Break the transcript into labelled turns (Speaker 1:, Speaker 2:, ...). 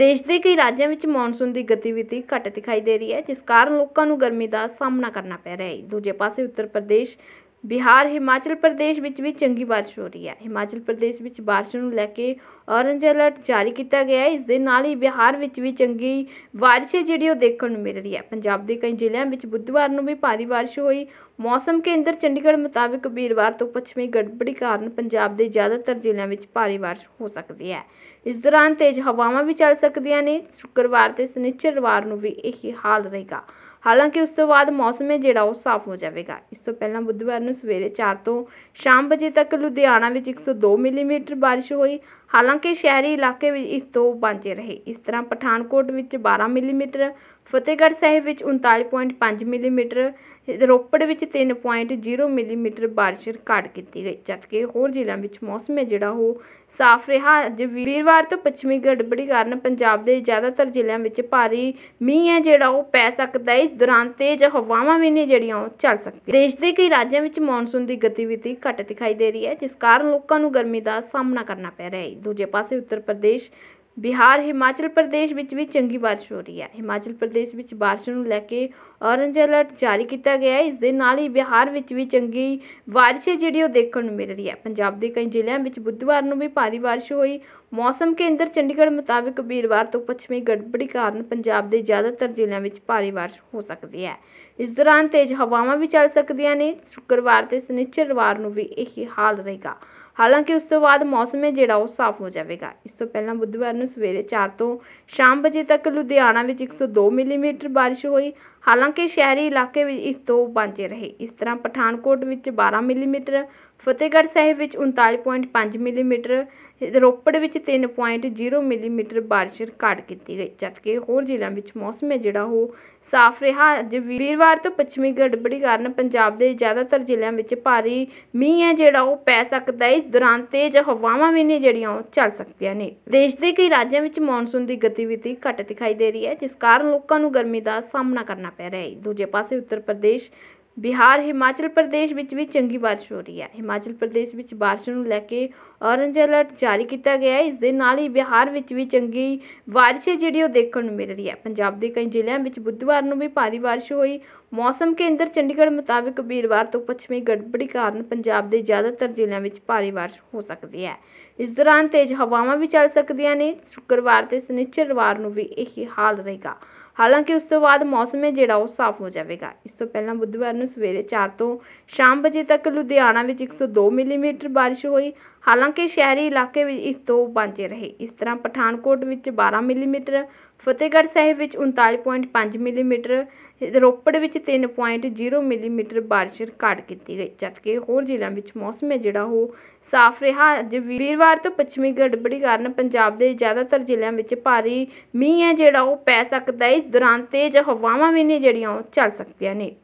Speaker 1: ਦੇਸ਼ ਦੇ ਕਈ ਰਾਜਾਂ ਵਿੱਚ ਮੌਨਸੂਨ ਦੀ ਗਤੀਵਿਧੀ ਘੱਟ ਦਿਖਾਈ ਦੇ ਰਹੀ ਹੈ ਜਿਸ ਕਾਰਨ ਲੋਕਾਂ ਨੂੰ ਗਰਮੀ ਦਾ ਸਾਹਮਣਾ ਕਰਨਾ ਪੈ ਰਿਹਾ ਹੈ ਦੂਜੇ ਪਾਸੇ ਉੱਤਰ ਪ੍ਰਦੇਸ਼ ਬਿਹਾਰ ਹਿਮਾਚਲ ਪ੍ਰਦੇਸ਼ ਵਿੱਚ ਵੀ ਚੰਗੀ ਬਾਰਿਸ਼ ਹੋ ਰਹੀ ਹੈ ਹਿਮਾਚਲ ਪ੍ਰਦੇਸ਼ ਵਿੱਚ ਬਾਰਿਸ਼ ਨੂੰ ਲੈ ਕੇ ਔਰੇਂਜ ਅਲਰਟ ਜਾਰੀ ਕੀਤਾ ਗਿਆ ਹੈ ਇਸ ਦੇ ਨਾਲ ਹੀ ਬਿਹਾਰ ਵਿੱਚ ਵੀ ਚੰਗੀ ਬਾਰਿਸ਼ ਹੈ ਜਿਹੜੀ ਉਹ ਦੇਖਣ ਨੂੰ ਮਿਲ ਰਹੀ ਹੈ ਪੰਜਾਬ ਦੇ ਕਈ ਜ਼ਿਲ੍ਹਿਆਂ ਵਿੱਚ ਬੁੱਧਵਾਰ ਨੂੰ ਵੀ ਭਾਰੀ ਬਾਰਿਸ਼ ਹੋਈ ਮੌਸਮ ਕੇਂਦਰ ਚੰਡੀਗੜ੍ਹ ਮੁਤਾਬਕ ਵੀਰਵਾਰ ਤੋਂ ਪੱਛਮੀ ਗੜਬੜੀ ਕਾਰਨ ਪੰਜਾਬ ਦੇ ਜ਼ਿਆਦਾਤਰ ਜ਼ਿਲ੍ਹਿਆਂ ਵਿੱਚ ਭਾਰੀ ਬਾਰਿਸ਼ ਹੋ ਸਕਦੀ ਹੈ ਇਸ ਦੌਰਾਨ ਤੇਜ਼ ਹਵਾਵਾਂ ਵੀ ਚੱਲ ਸਕਦੀਆਂ ਨੇ ਸ਼ੁੱਕਰਵਾਰ ਤੇ ਸਨਿਚਰਵਾਰ ਨੂੰ ਵੀ ਇਹੀ ਹਾਲ ਰਹੇਗਾ ਹਾਲਾਂਕਿ ਉਸ ਤੋਂ ਬਾਅਦ ਮੌਸਮ ਹੈ ਜਿਹੜਾ ਉਹ ਸਾਫ਼ ਹੋ ਜਾਵੇਗਾ ਇਸ ਤੋਂ ਪਹਿਲਾਂ ਬੁੱਧਵਾਰ ਨੂੰ ਸਵੇਰੇ 4 ਤੋਂ ਸ਼ਾਮ ਵਜੇ ਤੱਕ ਲੁਧਿਆਣਾ ਵਿੱਚ 102 ਮਿਲੀਮੀਟਰ ਬਾਰਿਸ਼ ਹੋਈ ਹਾਲਾਂਕਿ ਸ਼ਹਿਰੀ ਇਲਾਕੇ ਵਿੱਚ ਇਸ ਤੋਂ ਬਾਂਝੇ ਰਹੇ ਇਸ ਤਰ੍ਹਾਂ ਪਠਾਨਕੋਟ ਵਿੱਚ 12 ਮਿਲੀਮੀਟਰ ਫਤਿਹਗੜ੍ਹ ਸਾਹਿਬ ਵਿੱਚ 39.5 ਮਿਲੀਮੀਟਰ ਰੋਪੜ ਵਿੱਚ 3.0 ਮਿਲੀਮੀਟਰ بارش ਰਿਕਾਰਡ ਕੀਤੀ ਗਈ ਜਦਕਿ ਹੋਰ ਜ਼ਿਲ੍ਹਿਆਂ ਵਿੱਚ ਮੌਸਮ ਹੈ ਜਿਹੜਾ ਉਹ ਸਾਫ਼ ਰਿਹਾ ਅੱਜ ਵੀਰਵਾਰ ਤੋਂ ਪੱਛਮੀ ਗੜਬੜੀ ਕਾਰਨ ਪੰਜਾਬ ਦੇ ਜ਼ਿਆਦਾਤਰ ਜ਼ਿਲ੍ਹਿਆਂ ਵਿੱਚ ਭਾਰੀ ਮੀਂਹ ਹੈ ਜਿਹੜਾ ਉਹ ਪੈ ਸਕਦਾ ਹੈ ਇਸ ਦੌਰਾਨ ਤੇਜ਼ ਹਵਾਵਾਂ ਵੀ ਨੇ ਜਿਹੜੀਆਂ ਉਹ ਚੱਲ ਸਕਦੀਆਂ ਦੇਸ਼ ਦੇ ਕਈ ਰਾਜਾਂ ਵਿੱਚ ਮੌਨਸੂਨ ਦੀ ਗਤੀਵਿਧੀ ਘੱਟ ਦਿਖਾਈ ਦੇ ਰਹੀ ਹੈ ਜਿਸ ਕਾਰਨ ਲੋਕਾਂ ਨੂੰ ਗਰਮੀ ਦਾ ਸਾਹਮਣਾ ਕਰਨਾ ਪੈ ਰਿਹਾ ਹੈ ਦੂਜੇ ਪਾਸੇ ਉੱਤਰ ਪ੍ਰਦੇਸ਼ ਬਿਹਾਰ ਹਿਮਾਚਲ ਪ੍ਰਦੇਸ਼ ਵਿੱਚ ਵੀ ਚੰਗੀ بارش ਹੋ ਰਹੀ ਹੈ ਹਿਮਾਚਲ ਪ੍ਰਦੇਸ਼ ਵਿੱਚ بارش ਨੂੰ ਲੈ ਕੇ ਔਰੇਂਜ ਅਲਰਟ ਜਾਰੀ ਕੀਤਾ ਗਿਆ ਹੈ ਇਸ ਦੇ ਨਾਲ ਹੀ ਬਿਹਾਰ ਵਿੱਚ ਵੀ ਚੰਗੀ بارش ਹੈ ਜਿਹੜੀ ਉਹ ਦੇਖਣ ਨੂੰ ਮਿਲ ਰਹੀ ਹੈ ਪੰਜਾਬ ਦੇ ਕਈ ਜ਼ਿਲ੍ਹਿਆਂ ਵਿੱਚ ਬੁੱਧਵਾਰ ਨੂੰ ਵੀ ਭਾਰੀ بارش ਹੋਈ ਮੌਸਮ ਕੇਂਦਰ ਚੰਡੀਗੜ੍ਹ ਮੁਤਾਬਕ ਵੀਰਵਾਰ ਤੋਂ ਪੱਛਮੀ ਗੜਬੜੀ ਕਾਰਨ ਪੰਜਾਬ ਦੇ ਜ਼ਿਆਦਾਤਰ ਜ਼ਿਲ੍ਹਿਆਂ ਵਿੱਚ ਭਾਰੀ بارش ਹੋ ਸਕਦੀ ਹੈ ਇਸ ਦੌਰਾਨ ਤੇਜ਼ ਹਵਾਵਾਂ ਵੀ ਚੱਲ ਸਕਦੀਆਂ ਨੇ ਸ਼ੁੱਕਰਵਾਰ ਤੇ ਸ਼ਨੀਚਰਵਾਰ ਨੂੰ ਵੀ ਇਹੀ ਹਾਲ ਰਹੇਗਾ ਹਾਲਾਂਕਿ ਉਸ ਤੋਂ ਬਾਅਦ ਮੌਸਮ ਹੈ ਜਿਹੜਾ ਉਹ ਸਾਫ਼ ਹੋ ਜਾਵੇਗਾ ਇਸ ਤੋਂ ਪਹਿਲਾਂ ਬੁੱਧਵਾਰ ਨੂੰ ਸਵੇਰੇ 4 ਤੋਂ ਸ਼ਾਮ ਵਜੇ ਤੱਕ ਲੁਧਿਆਣਾ ਵਿੱਚ 102 ਮਿਲੀਮੀਟਰ بارش ਹੋਈ ਹਾਲਾਂਕਿ ਸ਼ਹਿਰੀ ਇਲਾਕੇ ਵਿੱਚ ਇਸ ਤੋਂ ਬਾਂਝੇ ਰਹੇ ਇਸ ਤਰ੍ਹਾਂ ਪਠਾਨਕੋਟ ਵਿੱਚ 12 ਮਿਲੀਮੀਟਰ ਫਤਿਹਗੜ੍ਹ ਸਾਹਿਬ ਵਿੱਚ 39.5 ਮਿਲੀਮੀਟਰ ਰੋਪੜ ਵਿੱਚ 3.0 ਮਿਲੀਮੀਟਰ بارش ਰਿਕਾਰਡ ਕੀਤੀ ਗਈ ਜਦਕਿ ਹੋਰ ਜ਼ਿਲ੍ਹਿਆਂ ਵਿੱਚ ਮੌਸਮ ਹੈ ਜਿਹੜਾ ਉਹ ਸਾਫ਼ ਰਿਹਾ ਅੱਜ ਵੀਰਵਾਰ ਤੋਂ ਪੱਛਮੀ ਗੜਬੜੀ ਕਾਰਨ ਪੰਜਾਬ ਦੇ ਜ਼ਿਆਦਾਤਰ ਜ਼ਿਲ੍ਹਿਆਂ ਵਿੱਚ ਭਾਰੀ ਮੀਂਹ ਹੈ ਜਿਹੜਾ ਉਹ ਪੈ ਸਕਦਾ ਹੈ ਇਸ ਦੌਰਾਨ ਤੇਜ਼ ਹਵਾਵਾਂ ਵੀ ਨੇ ਜਿਹੜੀਆਂ ਉਹ ਚੱਲ ਸਕਦੀਆਂ ਨੇ ਦੇਸ਼ ਦੇ ਕਈ ਰਾਜਾਂ ਵਿੱਚ ਮੌਨਸੂਨ ਦੀ ਗਤੀਵਿਧੀ ਘੱਟ ਦਿਖਾਈ ਦੇ ਰਹੀ ਹੈ ਜਿਸ ਕਾਰਨ ਲੋਕਾਂ ਨੂੰ ਗਰਮੀ ਦਾ ਸਾਹਮਣਾ ਕਰਨਾ ਪੈ ਰਿਹਾ ਹੈ ਦੂਜੇ ਪਾਸੇ ਉੱਤਰ ਪ੍ਰਦੇਸ਼ ਬਿਹਾਰ ਹਿਮਾਚਲ ਪ੍ਰਦੇਸ਼ ਵਿੱਚ ਵੀ ਚੰਗੀ بارش ਹੋ ਰਹੀ ਹੈ ਹਿਮਾਚਲ ਪ੍ਰਦੇਸ਼ ਵਿੱਚ بارش ਨੂੰ ਲੈ ਕੇ ਔਰੇਂਜ ਅਲਰਟ ਜਾਰੀ ਕੀਤਾ ਗਿਆ ਹੈ ਇਸ ਦੇ ਨਾਲ ਹੀ ਬਿਹਾਰ ਵਿੱਚ ਵੀ ਚੰਗੀ بارش ਹੈ ਜਿਹੜੀ ਉਹ ਦੇਖਣ ਨੂੰ ਮਿਲ ਰਹੀ ਹੈ ਪੰਜਾਬ ਦੇ ਕਈ ਜ਼ਿਲ੍ਹਿਆਂ ਵਿੱਚ ਬੁੱਧਵਾਰ ਨੂੰ ਵੀ ਭਾਰੀ بارش ਹੋਈ ਮੌਸਮ ਕੇਂਦਰ ਚੰਡੀਗੜ੍ਹ ਮੁਤਾਬਕ ਵੀਰਵਾਰ ਤੋਂ ਪੱਛਮੀ ਗੜਬੜੀ ਕਾਰਨ ਪੰਜਾਬ ਦੇ ਜ਼ਿਆਦਾਤਰ ਜ਼ਿਲ੍ਹਿਆਂ ਵਿੱਚ ਭਾਰੀ بارش ਹੋ ਸਕਦੀ ਹੈ ਇਸ ਦੌਰਾਨ ਤੇਜ਼ ਹਵਾਵਾਂ ਵੀ ਚੱਲ ਸਕਦੀਆਂ ਨੇ ਸ਼ੁੱਕਰਵਾਰ ਤੇ ਸ਼ਨੀਚਰਵਾਰ ਨੂੰ ਵੀ ਇਹੀ ਹਾਲ ਰਹੇਗਾ ਹਾਲਾਂਕਿ ਉਸ ਤੋਂ ਬਾਅਦ ਮੌਸਮ ਹੈ ਜਿਹੜਾ ਉਹ ਸਾਫ਼ ਹੋ ਜਾਵੇਗਾ ਇਸ ਤੋਂ ਪਹਿਲਾਂ ਬੁੱਧਵਾਰ ਨੂੰ ਸਵੇਰੇ 4 ਤੋਂ ਸ਼ਾਮ ਵਜੇ ਤੱਕ ਲੁਧਿਆਣਾ ਵਿੱਚ 102 ਮਿਲੀਮੀਟਰ ਬਾਰਿਸ਼ ਹੋਈ ਹਾਲਾਂਕਿ ਸ਼ਹਿਰੀ ਇਲਾਕੇ ਵਿੱਚ ਇਸ ਤੋਂ ਬਾਂਝੇ ਰਹੇ ਇਸ ਤਰ੍ਹਾਂ ਪਠਾਨਕੋਟ ਵਿੱਚ 12 ਮਿਲੀਮੀਟਰ ਫਤਿਹਗੜ੍ਹ ਸਾਹਿਬ ਵਿੱਚ 39.5 ਮਿਲੀਮੀਟਰ ਰੋਪੜ ਵਿੱਚ 3.0 ਮਿਲੀਮੀਟਰ ਬਾਰਿਸ਼ ਰਿਕਾਰਡ ਕੀਤੀ ਗਈ ਜਦਕਿ ਹੋਰ ਜ਼ਿਲ੍ਹਿਆਂ ਵਿੱਚ ਮੌਸਮ ਹੈ ਜਿਹੜਾ ਉਹ ਸਾਫ਼ ਰਿਹਾ ਅੱਜ ਵੀਰਵਾਰ ਤੋਂ ਪੱਛਮੀ ਗੜਬੜੀ ਕਾਰਨ ਪੰਜਾਬ ਦੇ ਜ਼ਿਆਦਾਤਰ ਜ਼ਿਲ੍ਹਿਆਂ ਵਿੱਚ ਭਾਰੀ ਮੀਂਹ ਹੈ ਜਿਹੜਾ ਉਹ ਪੈ ਸਕਦਾ ਹੈ ਇਸ ਦੌਰਾਨ ਤੇਜ਼ ਹਵਾਵਾਂ ਵੀ ਨੇ ਜਿਹੜੀਆਂ ਉਹ ਚੱਲ ਸਕਦੀਆਂ ਨੇ